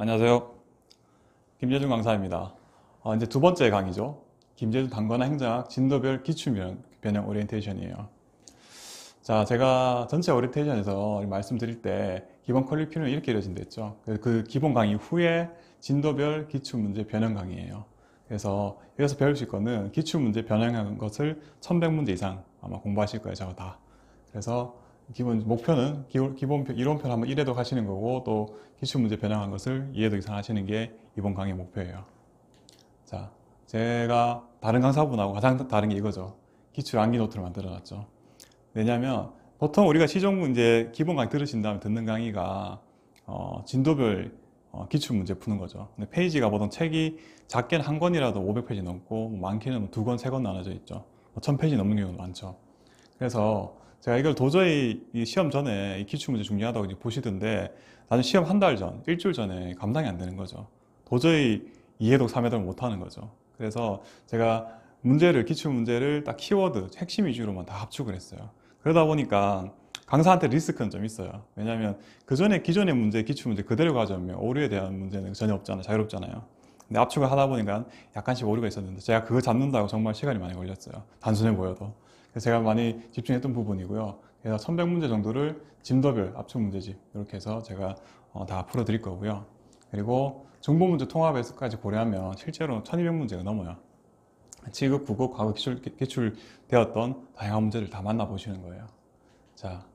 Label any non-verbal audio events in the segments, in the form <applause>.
안녕하세요. 김재준 강사입니다. 아, 이제 두 번째 강의죠. 김재준 단과화 행정학 진도별 기출면 변형 오리엔테이션이에요. 자, 제가 전체 오리엔테이션에서 말씀드릴 때 기본 퀄리피는 이렇게 이루어진다 했죠. 그, 그 기본 강의 후에 진도별 기출문제 변형 강의예요. 그래서 여기서 배우실 거는 기출문제 변형한 것을 1100문제 이상 아마 공부하실 거예요. 저거 다. 그래서 기본 목표는 기본 이론편 한번 1회독 하시는 거고 또 기출문제 변형한 것을 2회독 이상 하시는 게 이번 강의 목표예요. 자, 제가 다른 강사분하고 가장 다른 게 이거죠. 기출 암기 노트를 만들어놨죠. 왜냐하면 보통 우리가 시종 문제 기본 강의 들으신 다음에 듣는 강의가 어, 진도별 어, 기출 문제 푸는 거죠. 근데 페이지가 보통 책이 작게는 한 권이라도 500페이지 넘고 뭐 많게는 뭐 두 권, 세 권 나눠져 있죠. 1000페이지 뭐 넘는 경우도 많죠. 그래서 제가 이걸 도저히 시험 전에 기출문제 중요하다고 보시던데 나는 시험 한 달 전, 일주일 전에 감당이 안 되는 거죠. 도저히 이해도 삼해도 못하는 거죠. 그래서 제가 문제를 기출문제를 딱 키워드, 핵심 위주로만 다 합축을 했어요. 그러다 보니까 강사한테 리스크는 좀 있어요. 왜냐하면 그 전에 기존의 문제, 기출문제 그대로 가져오면 오류에 대한 문제는 전혀 없잖아요. 자유롭잖아요. 근데 압축을 하다 보니까 약간씩 오류가 있었는데 제가 그거 잡는다고 정말 시간이 많이 걸렸어요. 단순해 보여도. 제가 많이 집중했던 부분이고요. 그래서 1100문제 정도를 짐더별 압축 문제집 이렇게 해서 제가 어, 다 풀어드릴 거고요. 그리고 정보 문제 통합에서까지 고려하면 실제로 1200문제가 넘어요. 지급, 국어, 과거 기출, 기출되었던 다양한 문제를 다 만나보시는 거예요. 자,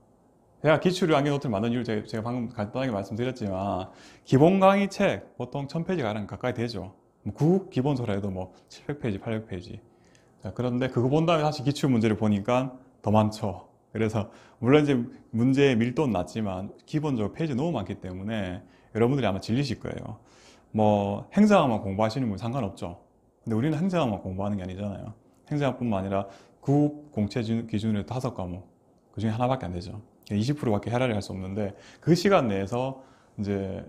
제가 기출을 안개노트를 만든 이유를 제가, 제가 방금 간단하게 말씀드렸지만 기본 강의 책 보통 1000페이지가 가까이 되죠. 뭐 구국 기본서라 해도 뭐 700페이지, 800페이지 그런데 그거 본 다음에 사실 기출 문제를 보니까 더 많죠. 그래서 물론 이제 문제의 밀도는 낮지만 기본적으로 페이지 너무 많기 때문에 여러분들이 아마 질리실 거예요. 뭐 행정학만 공부하시는 분 상관없죠. 근데 우리는 행정학만 공부하는 게 아니잖아요. 행정학뿐만 아니라 국 공채 기준으로 다섯 과목 그 중에 하나밖에 안 되죠. 20%밖에 해라를할 수 없는데 그 시간 내에서 이제,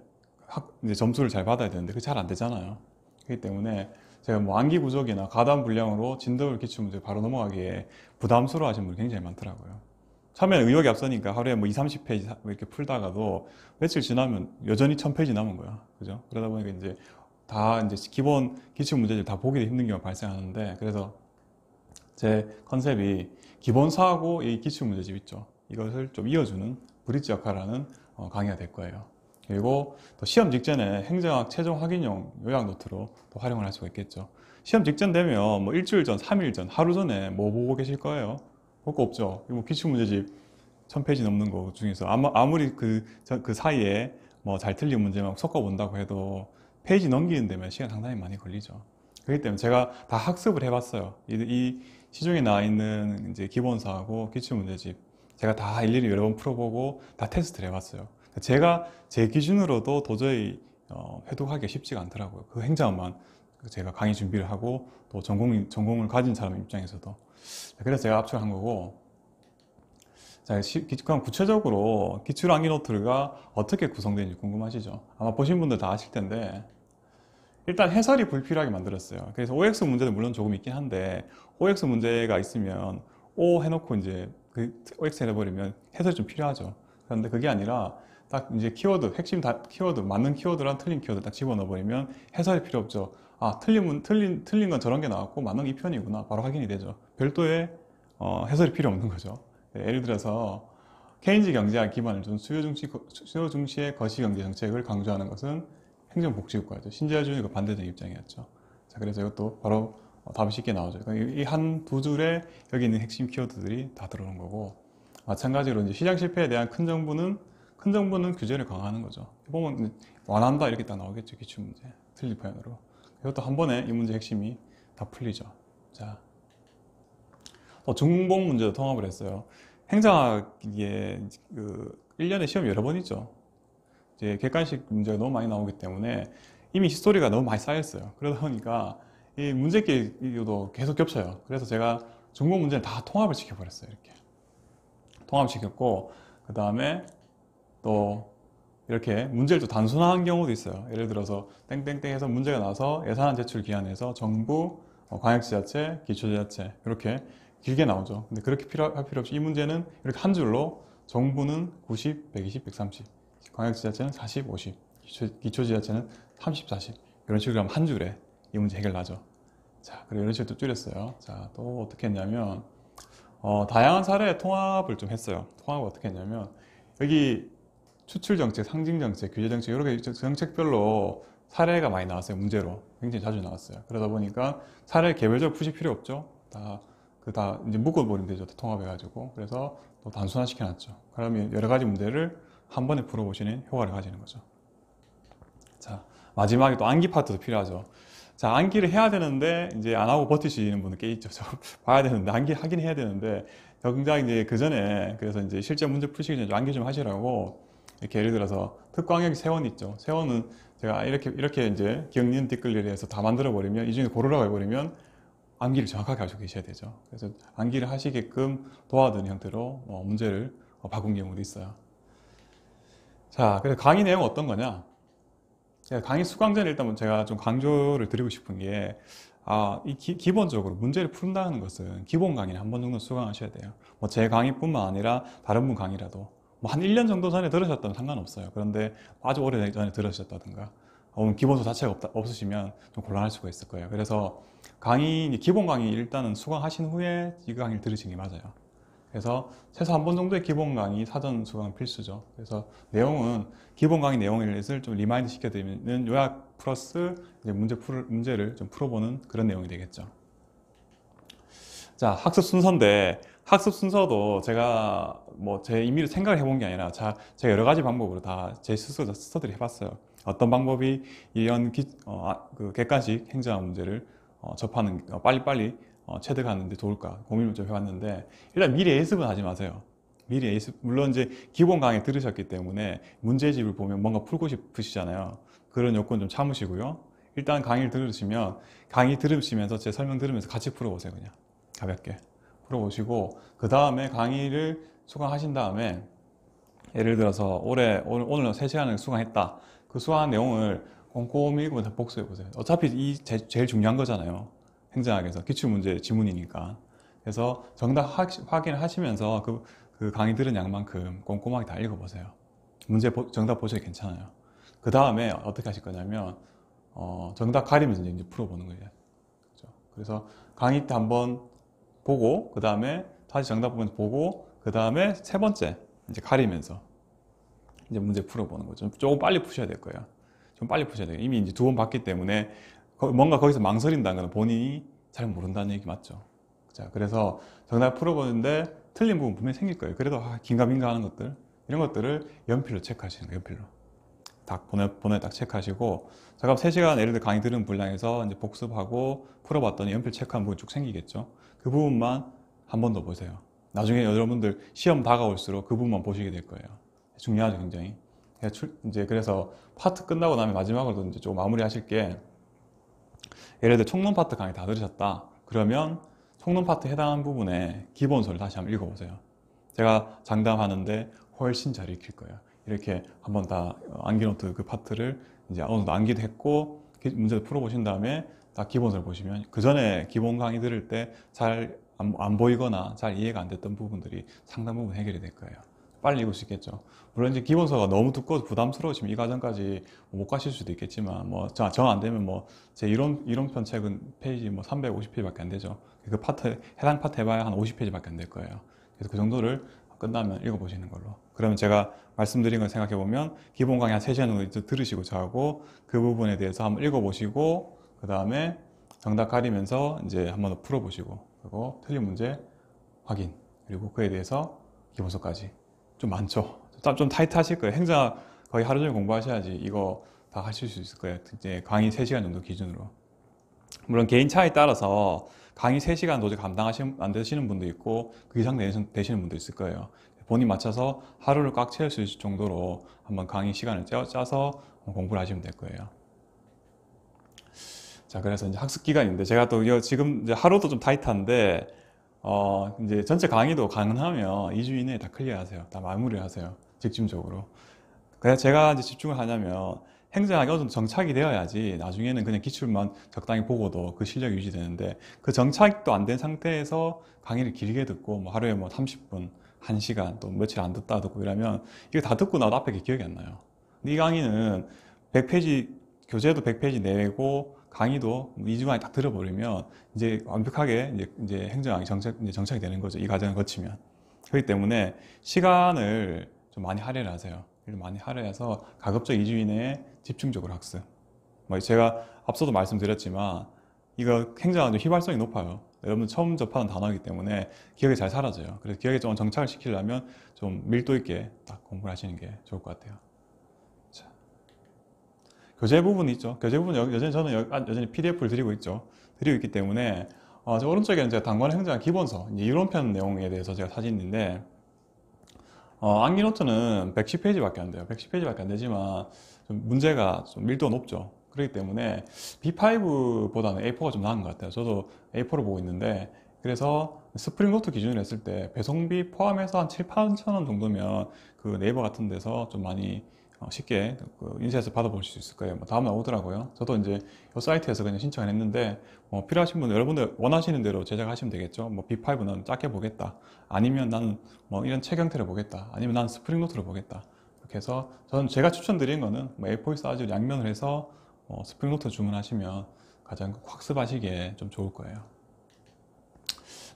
학, 이제 점수를 잘 받아야 되는데 그게 잘 안 되잖아요. 그렇기 때문에 제가 뭐 안기 부족이나 가담 불량으로 진도를 기출문제 바로 넘어가기에 부담스러워 하시는 분이 굉장히 많더라고요. 처음에는 의욕이 앞서니까 하루에 뭐 20, 30페이지 뭐 이렇게 풀다가도 며칠 지나면 여전히 1000페이지 남은 거야. 그죠? 그러다 보니까 이제 다 이제 기본 기출 문제들 다 보기도 힘든 경우가 발생하는데 그래서 제 컨셉이 기본 사하고 이 기출 문제집 있죠. 이것을 좀 이어주는 브릿지 역할을 하는 어, 강의가 될 거예요. 그리고 또 시험 직전에 행정학 최종 확인용 요약 노트로 또 활용을 할 수가 있겠죠. 시험 직전 되면 뭐 일주일 전, 3일 전, 하루 전에 뭐 보고 계실 거예요? 볼 거 없죠. 뭐 기출문제집 1000페이지 넘는 거 중에서 아마, 아무리 그, 그 사이에 뭐 잘 틀린 문제만 섞어본다고 해도 페이지 넘기는 데면 시간 상당히 많이 걸리죠. 그렇기 때문에 제가 다 학습을 해봤어요. 이, 이 시중에 나와 있는 이제 기본사하고 기출문제집 제가 다 일일이 여러 번 풀어보고 다 테스트를 해봤어요. 제가 제 기준으로도 도저히 어, 회독하기 쉽지가 않더라고요. 그 행자만 제가 강의 준비를 하고 또 전공, 전공을 가진 사람 입장에서도 그래서 제가 압축한 거고 자, 그럼 구체적으로 기출 암기 노트가 어떻게 구성되는지 궁금하시죠? 아마 보신 분들 다 아실 텐데 일단 해설이 불필요하게 만들었어요. 그래서 OX 문제도 물론 조금 있긴 한데 OX 문제가 있으면 O 해놓고 이제 그 OX 해버리면 해설이 좀 필요하죠. 그런데 그게 아니라 딱 이제 키워드, 핵심 다, 키워드, 맞는 키워드랑 틀린 키워드 딱 집어넣어버리면 해설이 필요 없죠. 아, 틀린, 틀린, 틀린 건 저런 게 나왔고 맞는 게이 편이구나. 바로 확인이 되죠. 별도의 어, 해설이 필요 없는 거죠. 네, 예를 들어서 케인즈 경제학 기반을 둔 수요 중시, 수요 중시의 거시 경제 정책을 강조하는 것은 행정복지국가죠. 신재준이가 그 반대적 입장이었죠. 자, 그래서 이것도 바로 어, 답이 쉽게 나오죠. 그러니까 이한 두 줄에 여기 있는 핵심 키워드들이 다 들어오는 거고 마찬가지로 이제 시장 실패에 대한 큰 정부는 큰 정부는 규제를 그 강화하는 거죠. 보면 완한다 이렇게 딱 나오겠죠. 기출 문제. 틀린 표현으로. 이것도 한 번에 이 문제 핵심이 다 풀리죠. 자, 또중공 문제도 통합을 했어요. 행정학에 그 1년에 시험 여러 번 있죠. 이제 객관식 문제가 너무 많이 나오기 때문에 이미 히스토리가 너무 많이 쌓였어요. 그러다 보니까 이 문제끼리도 계속 겹쳐요. 그래서 제가 중공 문제는 다 통합을 시켜버렸어요. 이렇게. 통합시켰고, 그 다음에 또 이렇게 문제를 또 단순화한 경우도 있어요. 예를 들어서 땡땡땡 해서 문제가 나서 예산 안 제출 기한에서 정부, 어, 광역지자체, 기초지자체 이렇게 길게 나오죠. 근데 그렇게 필요할 필요 없이 이 문제는 이렇게 한 줄로 정부는 90, 120, 130, 광역지자체는 40, 50, 기초, 지자체는 30, 40 이런 식으로 하면 한 줄에 이 문제 해결나죠. 자, 그리고 이런 식으로 또 줄였어요. 자, 또 어떻게 했냐면 어, 다양한 사례 통합을 좀 했어요. 통합을 어떻게 했냐면 여기 추출 정책, 상징 정책, 규제 정책 여러 개 정책별로 사례가 많이 나왔어요. 문제로 굉장히 자주 나왔어요. 그러다 보니까 사례 개별적으로 푸실 필요 없죠. 다 그다 그 이제 묶어버리면 되죠. 통합해가지고 그래서 또 단순화시켜놨죠. 그러면 여러 가지 문제를 한 번에 풀어보시는 효과를 가지는 거죠. 자 마지막에 또 암기 파트도 필요하죠. 자 암기를 해야 되는데 이제 안 하고 버티시는 분은 꽤 있죠. <laughs> 저 봐야 되는데 암기 하긴 해야 되는데 굉장히 이제 그 전에 그래서 이제 실제 문제 푸시기 전에 암기 좀 하시라고. 이렇게 예를 들어서 특광역 세원 있죠. 세원은 제가 이렇게 이렇게 이제 기억님은 뒷글리를 해서 다 만들어 버리면 이 중에 고르라고 해버리면 암기를 정확하게 가지고 계셔야 되죠. 그래서 암기를 하시게끔 도와드는 형태로 어, 문제를 뭐 바꾼 경우도 있어요. 자, 그래서 강의 내용은 어떤 거냐? 강의 수강 전에 일단 제가 좀 강조를 드리고 싶은 게 아, 이 기, 본적으로 문제를 푼다는 것은 기본 강의를 한 번 정도 수강하셔야 돼요. 뭐제 강의뿐만 아니라 다른 분 강의라도 뭐한 1년 정도 전에 들으셨다면 상관없어요. 그런데 아주 오래 전에 들으셨다든가 혹은 기본서 자체가 없다, 없으시면 좀 곤란할 수가 있을 거예요. 그래서 강의, 기본 강의 일단은 수강하신 후에 이 강의를 들으시는 게 맞아요. 그래서 최소 한 번 정도의 기본 강의 사전 수강 필수죠. 그래서 내용은 기본 강의 내용을 좀 리마인드 시켜드리는 요약 플러스 문제 풀, 문제를 좀 풀어보는 그런 내용이 되겠죠. 자, 학습 순서인데 학습 순서도 제가 뭐 제 임의로 생각을 해본 게 아니라 자, 제가 여러 가지 방법으로 다 제 스스로 스터디를 해봤어요. 어떤 방법이 이런 기, 어, 아, 그 객관식 행정학 문제를 어, 접하는 어, 빨리빨리 어, 체득하는 데 좋을까 고민을 좀 해봤는데 일단 미리 예습은 하지 마세요. 미리 예습 물론 이제 기본 강의 들으셨기 때문에 문제집을 보면 뭔가 풀고 싶으시잖아요. 그런 요건 좀 참으시고요. 일단 강의를 들으시면 강의 들으시면서 제 설명 들으면서 같이 풀어보세요 그냥 가볍게. 들어보시고 그 다음에 강의를 수강하신 다음에 예를 들어서 올해 오늘 오늘 3시간을 수강했다. 그 수강한 내용을 꼼꼼히 읽으면 복수해 보세요. 어차피 이 제, 제일 중요한 거잖아요. 행정학에서 기출문제 지문이니까. 그래서 정답 확인하시면서 그, 그 강의 들은 양만큼 꼼꼼하게 다 읽어보세요. 문제 보, 정답 보셔도 괜찮아요. 그 다음에 어떻게 하실 거냐면 어, 정답 가리면서 이제 풀어보는 거예요. 그렇죠? 그래서 강의 때 한번 보고 그 다음에 다시 정답 보면서 보고 그 다음에 세 번째 이제 가리면서 이제 문제 풀어보는 거죠. 조금 빨리 푸셔야 될 거예요. 좀 빨리 푸셔야 돼요. 이미 이제 두 번 봤기 때문에 뭔가 거기서 망설인다는 건 본인이 잘 모른다는 얘기 맞죠. 자, 그래서 정답 풀어보는데 틀린 부분 분명히 생길 거예요. 그래도 아, 긴가민가 하는 것들, 이런 것들을 연필로 체크하시는 거예요, 연필로. 딱 보내, 보내 딱 체크하시고, 잠깐 3시간 예를 들어 강의 들은 분량에서 이제 복습하고 풀어봤더니 연필 체크한 부분 쭉 생기겠죠. 그 부분만 한 번 더 보세요. 나중에 여러분들 시험 다가올수록 그 부분만 보시게 될 거예요. 중요하죠, 굉장히. 그러니까 이제 그래서 파트 끝나고 나면 마지막으로 이제 좀 마무리 하실 게 예를 들어 총론 파트 강의 다 들으셨다. 그러면 총론 파트 해당한 부분의 기본서를 다시 한번 읽어보세요. 제가 장담하는데 훨씬 잘 읽힐 거예요. 이렇게 한번 다 암기노트 어, 그 파트를 이제 어느 정도 암기도 했고 문제도 풀어보신 다음에 딱 기본서를 보시면 그 전에 기본 강의 들을 때 잘 안 보이거나 잘 이해가 안 됐던 부분들이 상당 부분 해결이 될 거예요. 빨리 읽을 수 있겠죠. 물론 이제 기본서가 너무 두꺼워서 부담스러우시면 이 과정까지 못 가실 수도 있겠지만 뭐 정 안 되면 뭐 제 이론 이론편 책은 페이지 뭐 350페이지밖에 안 되죠. 그 파트 해당 파트 해봐야 한 50페이지밖에 안 될 거예요. 그래서 그 정도를 끝나면 읽어보시는 걸로. 그러면 제가 말씀드린 걸 생각해 보면 기본 강의 한 3시간 정도 들으시고 저하고 그 부분에 대해서 한번 읽어보시고 그 다음에 정답 가리면서 이제 한 번 더 풀어보시고 그리고 틀린 문제 확인 그리고 그에 대해서 기본서까지 좀 많죠 좀, 좀 타이트하실 거예요 행사 거의 하루 종일 공부하셔야지 이거 다 하실 수 있을 거예요 이제 강의 3시간 정도 기준으로 물론 개인 차에 따라서 강의 3시간 도저히 감당하시면 안 되시는 분도 있고 그 이상 되시는 분도 있을 거예요 본인 맞춰서 하루를 꽉 채울 수 있을 정도로 한번 강의 시간을 짜서 공부를 하시면 될 거예요 자, 그래서 이제 학습 기간인데 제가 또 지금 이제 하루도 좀 타이트한데 어 이제 전체 강의도 가능하면 2주 이내에 다 클리어하세요. 다 마무리하세요. 직진적으로. 그래서 제가 이제 집중을 하냐면 행정학이 어느 정도 정착이 되어야지 나중에는 그냥 기출만 적당히 보고도 그 실력이 유지되는데 그 정착도 안 된 상태에서 강의를 길게 듣고 뭐 하루에 뭐 30분, 1시간 또 며칠 안 듣다 듣고 이러면 이거 다 듣고 나도 앞에 기억이 안 나요. 이 강의는 100페이지 교재도 100페이지 내고 강의도 2주 만에 딱 들어버리면 이제 완벽하게 이제, 이제 행정학이 정착, 이제 정착이 되는 거죠. 이 과정을 거치면. 그렇기 때문에 시간을 좀 많이 할애를 하세요. 많이 할애해서 가급적 2주 이내에 집중적으로 학습. 뭐 제가 앞서도 말씀드렸지만 이거 행정학은 휘발성이 높아요. 여러분 처음 접하는 단어이기 때문에 기억이 잘 사라져요. 그래서 기억에 좀 정착을 시키려면 좀 밀도 있게 딱 공부를 하시는 게 좋을 것 같아요. 교재 그 부분이 있죠. 교재 그 부분 여전히 저는 아, 여전히 PDF를 드리고 있죠. 드리고 있기 때문에 어, 저 오른쪽에는 제가 당관 행정학 기본서 이 이런 편 내용에 대해서 제가 사진있는데 어, 암기노트는 110페이지밖에 안 돼요. 110페이지밖에 안 되지만 좀 문제가 좀 밀도가 높죠. 그렇기 때문에 B5보다는 A4가 좀 나은 것 같아요. 저도 A4를 보고 있는데 그래서 스프링노트 기준으로 했을 때 배송비 포함해서 한 7, 8천 원 정도면 그 네이버 같은 데서 좀 많이 어, 쉽게 그 인쇄해서 받아보실 수 있을 거예요. 뭐 다음 나오더라고요. 저도 이제 이 사이트에서 그냥 신청을 했는데 뭐 필요하신 분 여러분들 원하시는 대로 제작하시면 되겠죠. 뭐 B5는 작게 보겠다. 아니면 난뭐 이런 책 형태를 보겠다. 아니면 난 스프링 노트를 보겠다. 이렇게 해서 저는 제가 추천드린 거는 뭐 A4 사이즈 양면을 해서 뭐 스프링 노트 주문하시면 가장 그 확습하시기에 좀 좋을 거예요.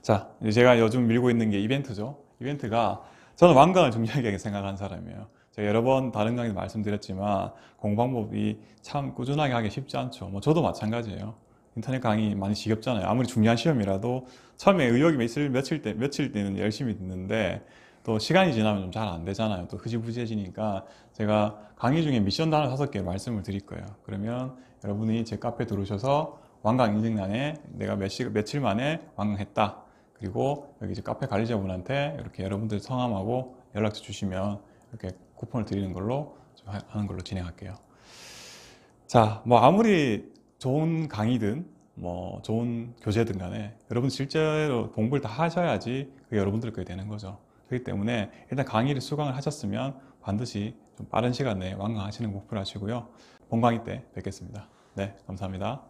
자, 제가 요즘 밀고 있는 게 이벤트죠. 이벤트가 저는 완강을 중요하게 생각하는 사람이에요. 네, 여러 번 다른 강의에 말씀드렸지만 공방법이 참 꾸준하게 하기 쉽지 않죠. 뭐 저도 마찬가지예요. 인터넷 강의 많이 지겹잖아요. 아무리 중요한 시험이라도 처음에 의욕이 있을 며칠 때 며칠 때는 열심히 듣는데 또 시간이 지나면 좀 잘 안 되잖아요. 또 흐지부지해지니까 제가 강의 중에 미션 단어 다섯 개 말씀을 드릴 거예요. 그러면 여러분이 제 카페 들어오셔서 완강 인증란에 내가 몇 시, 며칠 만에 완강했다. 그리고 여기 이제 카페 관리자분한테 이렇게 여러분들 성함하고 연락처 주시면 이렇게 쿠폰을 드리는 걸로 하는 걸로 진행할게요. 자, 뭐 아무리 좋은 강의든 뭐 좋은 교재든 간에 여러분 실제로 공부를 다 하셔야지 그게 여러분들 거게 되는 거죠. 그렇기 때문에 일단 강의를 수강을 하셨으면 반드시 좀 빠른 시간 내에 완강하시는 목표를 하시고요. 본 강의 때 뵙겠습니다. 네, 감사합니다.